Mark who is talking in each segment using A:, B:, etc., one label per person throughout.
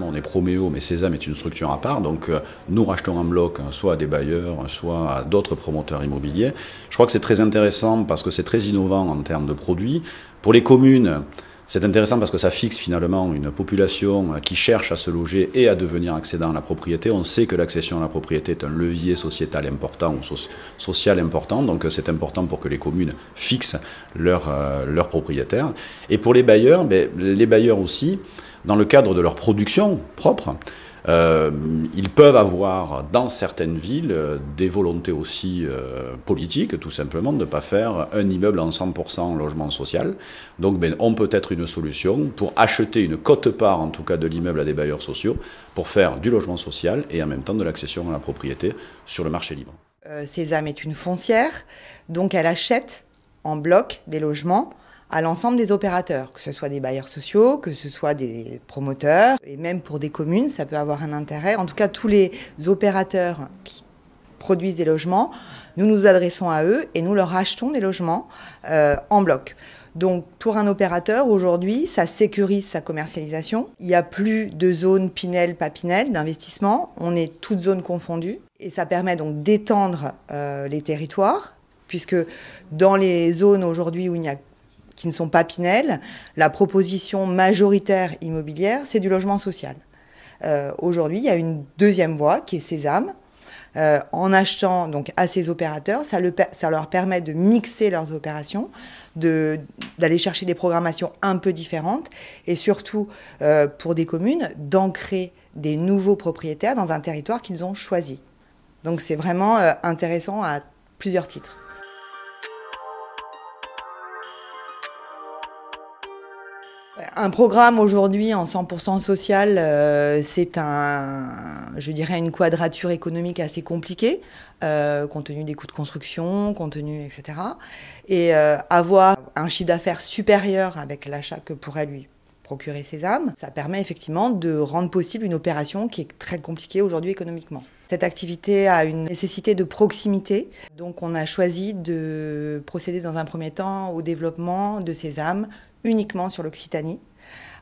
A: on est Proméo, mais Sésame est une structure à part. Donc, euh, nous rachetons en bloc, hein, soit à des bailleurs, soit à d'autres promoteurs immobiliers. Je crois que c'est très intéressant parce que c'est très innovant en termes de produits. Pour les communes, c'est intéressant parce que ça fixe finalement une population euh, qui cherche à se loger et à devenir accédant à la propriété. On sait que l'accession à la propriété est un levier sociétal important social important, donc euh, c'est important pour que les communes fixent leurs propriétaires. Et pour les bailleurs, ben, les bailleurs aussi, dans le cadre de leur production propre, euh, ils peuvent avoir dans certaines villes euh, des volontés aussi euh, politiques, tout simplement, de ne pas faire un immeuble en 100% logement social. Donc, ben, on peut être une solution pour acheter une cote-part, en tout cas, de l'immeuble à des bailleurs sociaux, pour faire du logement social et en même temps de l'accession à la propriété sur le marché libre.
B: Euh, est une foncière, donc elle achète en bloc des logements à l'ensemble des opérateurs, que ce soit des bailleurs sociaux, que ce soit des promoteurs, et même pour des communes, ça peut avoir un intérêt. En tout cas, tous les opérateurs qui produisent des logements, nous nous adressons à eux et nous leur achetons des logements euh, en bloc. Donc pour un opérateur, aujourd'hui, ça sécurise sa commercialisation. Il n'y a plus de zone Pinel, pas Pinel d'investissement. On est toutes zones confondues. Et ça permet donc d'étendre euh, les territoires, puisque dans les zones aujourd'hui où il n'y a qui ne sont pas Pinel, la proposition majoritaire immobilière, c'est du logement social. Euh, aujourd'hui, il y a une deuxième voie qui est Sésame. Euh, en achetant donc à ces opérateurs, ça, ça leur permet de mixer leurs opérations, d'aller chercher des programmations un peu différentes et surtout euh, pour des communes d'ancrer des nouveaux propriétaires dans un territoire qu'ils ont choisi. Donc c'est vraiment intéressant à plusieurs titres. Un programme aujourd'hui en 100% social, euh, c'est un, je dirais, une quadrature économique assez compliquée, euh, compte tenu des coûts de construction, compte tenu, etc. Et euh, avoir un chiffre d'affaires supérieur avec l'achat que pourrait lui procurer ses âmes, ça permet effectivement de rendre possible une opération qui est très compliquée aujourd'hui économiquement. Cette activité a une nécessité de proximité, donc on a choisi de procéder dans un premier temps au développement de ces âmes uniquement sur l'Occitanie,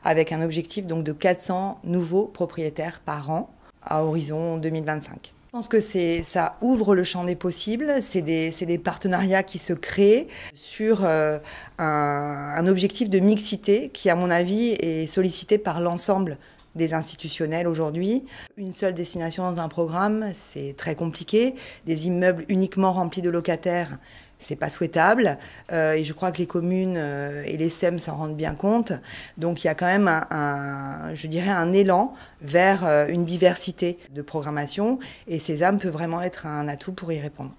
B: avec un objectif donc de 400 nouveaux propriétaires par an à horizon 2025. Je pense que ça ouvre le champ des possibles, c'est des, des, partenariats qui se créent sur euh, un, un, objectif de mixité qui, à mon avis, est sollicité par l'ensemble des institutionnels aujourd'hui. Une seule destination dans un programme, c'est très compliqué. Des immeubles uniquement remplis de locataires, c'est pas souhaitable. Euh, et je crois que les communes euh, et les SEM s'en rendent bien compte. Donc il y a quand même un, je dirais, un élan vers euh, une diversité de programmation. Et âmes
A: peut vraiment être un atout pour y répondre.